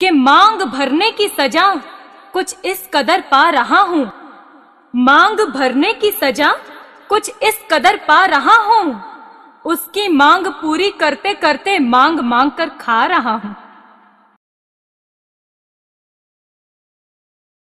कि मांग भरने की सजा कुछ इस कदर पा रहा हूँ मांग भरने की सजा कुछ इस कदर पा रहा हूँ उसकी मांग पूरी करते करते मांग मांग कर खा रहा हूँ